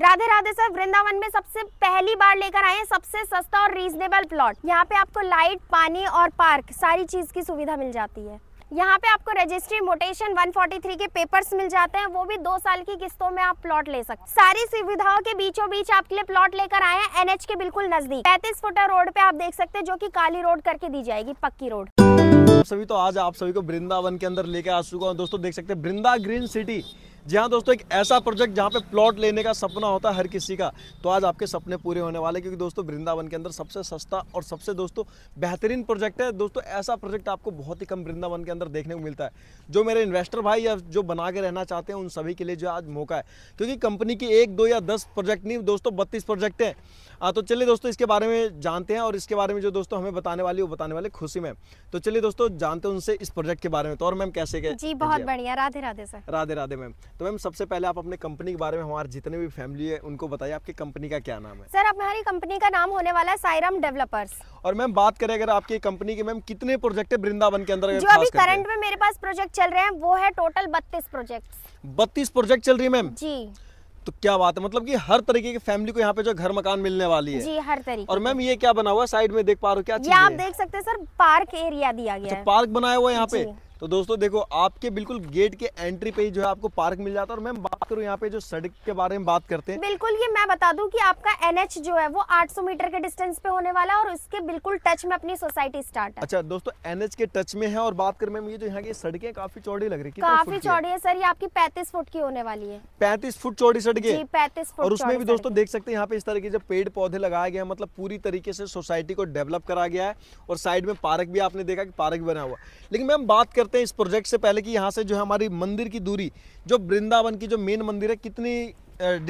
Radhe Radhe sir Vrindavan में सबसे पहली बार लेकर आए सबसे सस्ता और रीजनेबल प्लॉट यहाँ पे आपको लाइट पानी और पार्क सारी चीज की सुविधा मिल जाती है यहाँ पे आपको रजिस्ट्री मोटेशन 143 के पेपर्स मिल जाते हैं वो भी दो साल की किस्तों में आप प्लॉट ले सकते सारी सुविधाओं के बीचों बीच आपके लिए प्लॉट लेकर आए हैं एनएच के बिल्कुल नजदीक पैंतीस फुटा रोड पे आप देख सकते हैं जो कि काली रोड करके दी जाएगी पक्की रोड सभी तो आज आप सभी को वृंदावन के अंदर लेके आ चुका हूँ दोस्तों देख सकते हैं वृंदा ग्रीन सिटी जी हाँ दोस्तों एक ऐसा प्रोजेक्ट जहाँ पे प्लॉट लेने का सपना होता है हर किसी का तो आज आपके सपने पूरे होने वाले क्योंकि दोस्तों वृंदावन के अंदर सबसे सस्ता और सबसे दोस्तों बेहतरीन प्रोजेक्ट है दोस्तों ऐसा प्रोजेक्ट आपको बहुत ही कम वृंदावन के अंदर देखने को मिलता है जो मेरे इन्वेस्टर भाई या जो बना के रहना चाहते हैं उन सभी के लिए जो आज मौका है क्योंकि कंपनी की एक दो या दस प्रोजेक्ट नहीं दोस्तों बत्तीस प्रोजेक्ट हैं तो चलिए दोस्तों इसके बारे में जानते हैं और इसके बारे में जो दोस्तों हमें बताने वाली वो बताने वाले खुशी में तो चलिए दोस्तों जानते हैं उनसे इस प्रोजेक्ट के बारे में तो और मैम कैसे गए जी बहुत हाँ। बढ़िया राधे राधे सर राधे राधे मैम तो मैम सबसे पहले आप अपने कंपनी के बारे में हमारे जितने भी फैमिली है उनको बताइए आपकी कंपनी का क्या नाम है सर हमारी कंपनी का नाम होने वाला है साइराम डेवलपर्स और मैम बात करें अगर आपकी कंपनी के मैम कितने प्रोजेक्ट है वृंदावन के अंदर जो अभी करंट में मेरे पास प्रोजेक्ट चल रहे हैं वो है टोटल बत्तीस प्रोजेक्ट बत्तीस प्रोजेक्ट चल रही है मैम जी तो क्या बात है मतलब कि हर तरीके की फैमिली को यहाँ पे जो घर मकान मिलने वाली है जी हर तरीके और मैम ये क्या बना हुआ साइड में देख पा रहे हो क्या ये आप देख सकते हैं सर पार्क एरिया दिया गया अच्छा, है पार्क बनाया हुआ है यहाँ पे तो दोस्तों देखो आपके बिल्कुल गेट के एंट्री पे ही जो है आपको पार्क मिल जाता है और मैम बात करूँ यहाँ पे जो सड़क के बारे में बात करते हैं बिल्कुल ये मैं बता दूं कि आपका एनएच जो है वो 800 मीटर के डिस्टेंस पे होने वाला है और उसके बिल्कुल टच में अपनी सोसाइटी स्टार्ट है अच्छा दोस्तों एनएच के टच में है और बात करें मैम ये जो यहाँ की सड़कें काफी चौड़ी लग रही है काफी चौड़ी है सर ये आपकी पैंतीस फुट की होने वाली है पैंतीस फुट चौड़ी सड़क है पैंतीस फुट और उसमें भी दोस्तों देख सकते हैं यहाँ पे इस तरह के जो पेड़ पौधे लगाया गया मतलब पूरी तरीके से सोसाइटी को डेवलप करा गया है और साइड में पार्क भी आपने देखा कि पार्क बना हुआ लेकिन मैम बात कर करते हैं इस प्रोजेक्ट से पहले कि यहाँ से जो है हमारी मंदिर की दूरी जो वृंदावन की जो मेन मंदिर है कितनी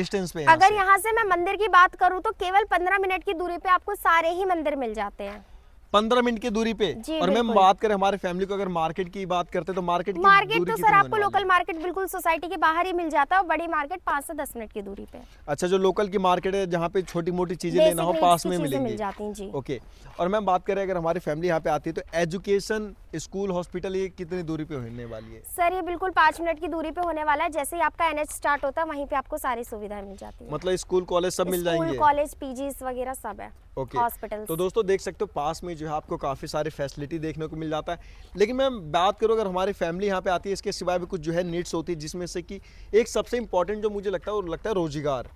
डिस्टेंस पे अगर यहाँ से मैं मंदिर की बात करूँ तो केवल पंद्रह मिनट की दूरी पे आपको सारे ही मंदिर मिल जाते हैं पंद्रह मिनट की दूरी पे और मैम बात करें हमारे फैमिली को अगर मार्केट की बात करते तो मार्केट मार्केट तो सर आपको लोकल मार्केट बिल्कुल सोसाइटी के बाहर ही मिल जाता है और बड़ी मार्केट पाँच से दस मिनट की दूरी पे अच्छा जो लोकल की मार्केट है जहाँ पे छोटी मोटी चीजें लेना हो पास तो में मिल जाती है ओके और मैम बात करें अगर हमारी फैमिली यहाँ पे आती है तो एजुकेशन स्कूल हॉस्पिटल ये कितनी दूरी पे होने वाली है सर ये बिल्कुल पाँच मिनट की दूरी पे होने वाला है जैसे ही आपका एनएच स्टार्ट होता है वहीं पे आपको सारी सुविधाएं मिल जाती है मतलब स्कूल कॉलेज सब मिल जाएंगे कॉलेज पीजी वगैरह सब है ओके okay. तो दोस्तों देख सकते हो पास में जो है आपको काफ़ी सारे फैसिलिटी देखने को मिल जाता है लेकिन मैम बात करूँ अगर हमारी फैमिली यहाँ पे आती है इसके सिवाय भी कुछ जो है नीड्स होती है जिसमें से कि एक सबसे इम्पोर्टेंट जो मुझे लगता है वो लगता है रोजगार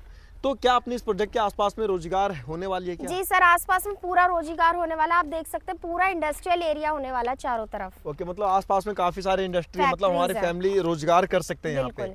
तो क्या अपने इस प्रोजेक्ट के आसपास में रोजगार होने वाली है क्या? जी सर आसपास में पूरा रोजगार होने वाला आप देख सकते हैं पूरा इंडस्ट्रियल एरिया होने वाला चारों तरफ ओके मतलब आसपास में काफी सारे इंडस्ट्री मतलब हमारी फैमिली रोजगार कर सकते हैं यहाँ पे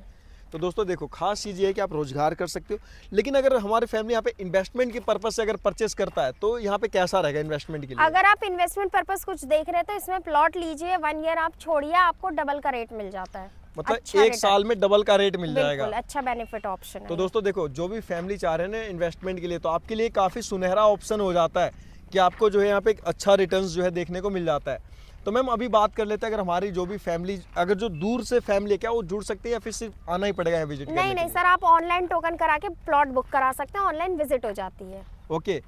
तो दोस्तों देखो खास चीज़ ये है कि आप रोजगार कर सकते हो लेकिन अगर हमारे फैमिली यहाँ पे इन्वेस्टमेंट के पर्पज से अगर परचेस करता है तो यहाँ पे कैसा रहेगा इन्वेस्टमेंट के लिए अगर आप इन्वेस्टमेंट पर्पज कुछ देख रहे हैं तो इसमें प्लॉट लीजिए वन ईयर आप छोड़िए आपको डबल का रेट मिल जाता है मतलब अच्छा एक साल में डबल का रेट मिल जाएगा अच्छा बेनिफिट ऑप्शन तो दोस्तों देखो जो भी फैमिली चाह रहे हैं ना इन्वेस्टमेंट के लिए तो आपके लिए काफी सुनहरा ऑप्शन हो जाता है कि आपको जो है यहाँ पे एक अच्छा रिटर्न जो है देखने को मिल जाता है तो मैम अभी बात कर लेते हैं अगर हमारी जो भी फैमिली अगर जो दूर से फैमिली है क्या वो जुड़ सकती है या फिर सिर्फ आना ही पड़ेगा यहाँ विजिट नहीं नहीं सर आप ऑनलाइन टोकन करा के प्लॉट बुक करा सकते हैं ऑनलाइन विजिट हो जाती है ओके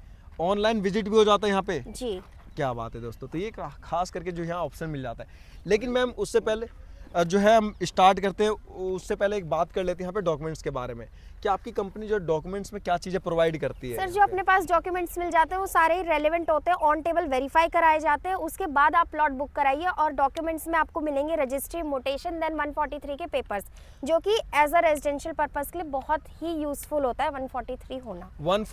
ऑनलाइन विजिट भी हो जाता है यहाँ पे जी क्या बात है दोस्तों तो ये खास करके जो यहाँ ऑप्शन मिल जाता है लेकिन मैम उससे पहले जो है हम स्टार्ट करते हैं उससे पहले एक बात कर लेते हैं यहाँ पे डॉक्यूमेंट्स के बारे में कि आपकी कंपनी जो डॉक्यूमेंट्स में क्या चीज़ें प्रोवाइड करती है सर जो अपने पास डॉक्यूमेंट्स मिल जाते हैं वो सारे ही रेलिवेंट होते हैं ऑन टेबल वेरीफाई कराए जाते हैं उसके बाद आप प्लॉट बुक कराइए और डॉक्यूमेंट्स में आपको मिलेंगे रजिस्ट्री मोटेशन देन 143 के पेपर्स जो कि एज अ रेजिडेंशियल पर्पज के लिए बहुत ही यूजफुल होता है वन होना वन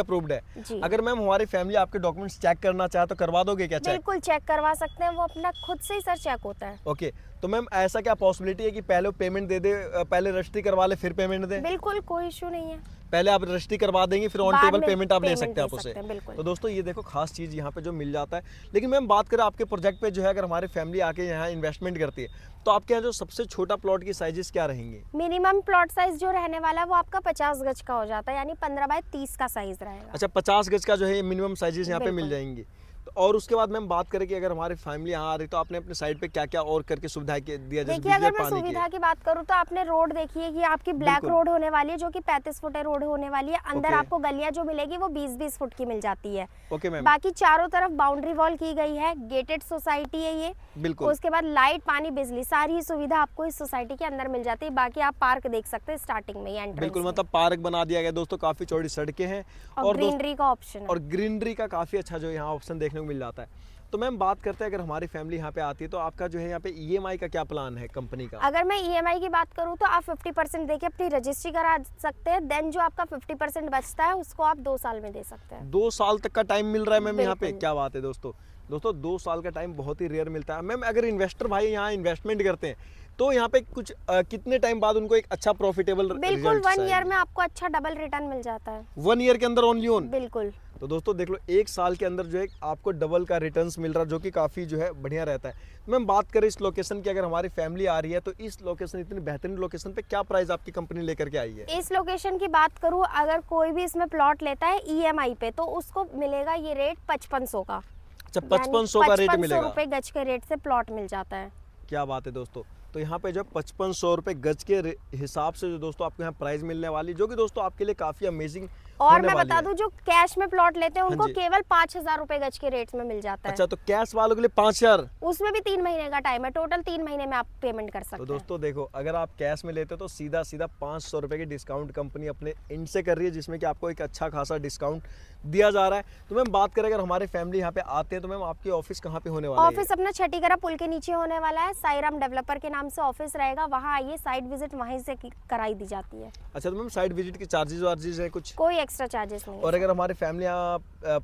अप्रूव्ड है अगर मैम हमारी फैमिली आपके डॉक्यूमेंट्स चेक करना चाहे तो करवा दोगे क्या बिल्कुल चेक करवा सकते हैं वो अपना खुद से ही सर चेक होता है ओके तो मैम ऐसा क्या पॉसिबिलिटी है कि पहले पेमेंट दे दे पहले रजिस्ट्री करवा ले फिर पेमेंट दे बिल्कुल कोई इशू नहीं है पहले आप रजिस्ट्री करवा देंगे फिर ऑन टेबल पेमेंट आप ले सकते हैं आप उसे तो दोस्तों ये देखो खास चीज़ यहाँ पे जो मिल जाता है लेकिन मैम बात करें आपके प्रोजेक्ट पे जो है अगर हमारे फैमिली आके यहाँ इन्वेस्टमेंट करती है तो आपके यहाँ जो सबसे छोटा प्लॉट की साइजेस क्या रहेंगे मिनिमम प्लॉट साइज जो रहने वाला है वो आपका पचास गज का हो जाता है यानी पंद्रह बाय तीस का साइज रहेगा अच्छा पचास गज का जो है मिनिमम साइजेस यहाँ पे मिल जाएंगे और उसके बाद मैम बात करें कि अगर हमारी फैमिली यहाँ आ रही तो आपने अपने साइड पे क्या क्या और करके सुविधा दिया देखिए अगर मैं सुविधा की बात करूँ तो आपने रोड देखी है कि आपकी ब्लैक रोड होने वाली है जो की पैतीस फुट रोड होने वाली है अंदर आपको गलिया जो मिलेगी वो बीस बीस फुट की मिल जाती है बाकी चारों तरफ बाउंड्री वॉल की गई है गेटेड सोसाइटी है ये बिल्कुल उसके बाद लाइट पानी बिजली सारी सुविधा आपको इस सोसाइटी के अंदर मिल जाती है बाकी आप पार्क देख सकते हैं स्टार्टिंग में बिल्कुल मतलब पार्क बना दिया गया दोस्तों काफी चौड़ी सड़कें हैं और ग्रीनरी का ऑप्शन और ग्रीनरी का काफी अच्छा जो यहाँ ऑप्शन देखने को मिल जाता है तो मैम बात करते हैं अगर हमारी फैमिली यहाँ पे आती है तो आपका जो है यहाँ पे ई e का क्या प्लान है कंपनी का अगर मैं ई e की बात करूँ तो आप 50 परसेंट देके अपनी रजिस्ट्री करा सकते हैं देन जो आपका 50 परसेंट बचता है उसको आप दो साल में दे सकते हैं दो साल तक का टाइम मिल रहा है मैम यहाँ पे क्या बात है दोस्तों दोस्तों दो साल का टाइम बहुत ही रेयर मिलता है मैम अगर इन्वेस्टर भाई यहाँ इन्वेस्टमेंट करते हैं तो यहाँ पे कुछ आ, कितने टाइम बाद उनको एक अच्छा प्रॉफिटेबल बिल्कुल वन ईयर में आपको अच्छा डबल रिटर्न मिल जाता है वन ईयर के अंदर ओनली ओन बिल्कुल तो दोस्तों देख लो एक साल के अंदर जो है आपको डबल का रिटर्न मिल रहा जो कि काफ़ी जो है बढ़िया रहता है तो मैम बात करें इस लोकेशन की अगर हमारी फैमिली आ रही है तो इस लोकेशन इतनी बेहतरीन लोकेशन पे क्या प्राइस आपकी कंपनी लेकर के आई है इस लोकेशन की बात करूँ अगर कोई भी इसमें प्लॉट लेता है ई e पे तो उसको मिलेगा ये रेट पचपन का अच्छा पचपन का रेट मिलेगा रुपए गज के रेट से प्लॉट मिल जाता है क्या बात है दोस्तों तो यहाँ पे जो पचपन सौ रुपये गज के हिसाब से जो दोस्तों आपको यहाँ प्राइस मिलने वाली जो कि दोस्तों आपके लिए काफ़ी अमेजिंग और मैं बता दूं जो कैश में प्लॉट लेते हैं हाँ उनको केवल पांच हजार रूपए गज के रेट में मिल जाता है अच्छा तो कैश वालों के लिए पांच हजार उसमें भी तीन महीने का टाइम है टोटल तीन महीने में आप पेमेंट कर सकते तो दोस्तों देखो अगर आप कैश में लेते हो तो सीधा सीधा पांच सौ रुपए की डिस्काउंट कंपनी अपने इंड से कर रही है जिसमें की आपको एक अच्छा खासा डिस्काउंट दिया जा रहा है तो मैम बात करें अगर हमारे फैमिली यहाँ पे आते हैं तो मैम आपकी ऑफिस कहाँ पे होने वाला ऑफिस अपना छठीगरा पुल के नीचे होने वाला है साईराम डेवलपर के नाम से ऑफिस रहेगा वहाँ आइए साइट विजिट वहीं से कराई दी जाती है अच्छा तो मैम साइट विजिट के चार्जेज वार्जेज है कुछ कोई एक्स्ट्रा चार्जेस नहीं और अगर हमारी फैमिली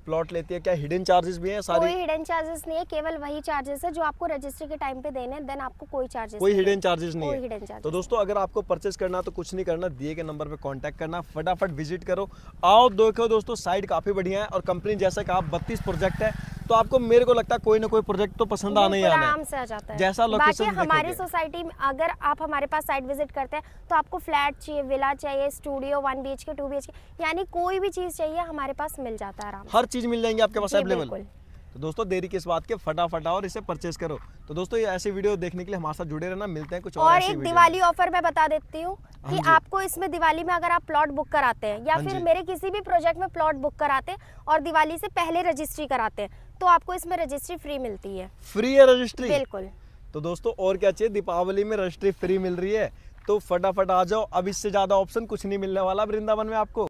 प्लॉट लेती है क्या हिडन चार्जेस भी है सारी कोई हिडन चार्जेस नहीं है केवल वही चार्जेस है जो आपको रजिस्ट्री के टाइम पे देने देन आपको कोई चार्जेस कोई हिडन चार्जेस नहीं है charges तो दोस्तों अगर आपको परचेस करना तो कुछ नहीं करना दिए के नंबर पे कॉन्टेक्ट करना फटाफट विजिट करो आओ देखो दोस्तों साइड काफी बढ़िया है और कंपनी जैसा कहा बत्तीस प्रोजेक्ट है तो आपको मेरे को लगता है कोई ना कोई प्रोजेक्ट तो पसंद आना ही आना आराम से आ जाता है जैसा लोकेशन हमारी सोसाइटी में अगर आप हमारे पास साइट विजिट करते हैं तो आपको फ्लैट चाहिए विला चाहिए studio one B H K two B H K यानी कोई भी चीज चाहिए हमारे पास मिल जाता है हर चीज मिल जाएंगी आपके पास अवेलेबल तो दोस्तों देरी किस बात के फटाफट और इसे परचेज करो तो दोस्तों ये ऐसी वीडियो देखने के लिए हमारे साथ जुड़े रहना मिलते हैं कुछ और, और एक दिवाली ऑफर मैं बता देती हूँ हाँ कि आपको इसमें दिवाली में अगर आप प्लॉट बुक कराते हैं या हाँ फिर मेरे किसी भी प्रोजेक्ट में प्लॉट बुक कराते हैं और दिवाली से पहले रजिस्ट्री कराते हैं तो आपको इसमें रजिस्ट्री फ्री मिलती है फ्री है रजिस्ट्री बिल्कुल तो दोस्तों और क्या चाहिए दीपावली में रजिस्ट्री फ्री मिल रही है तो फटाफट आ जाओ अब इससे ज्यादा ऑप्शन कुछ नहीं मिलने वाला वृंदावन में आपको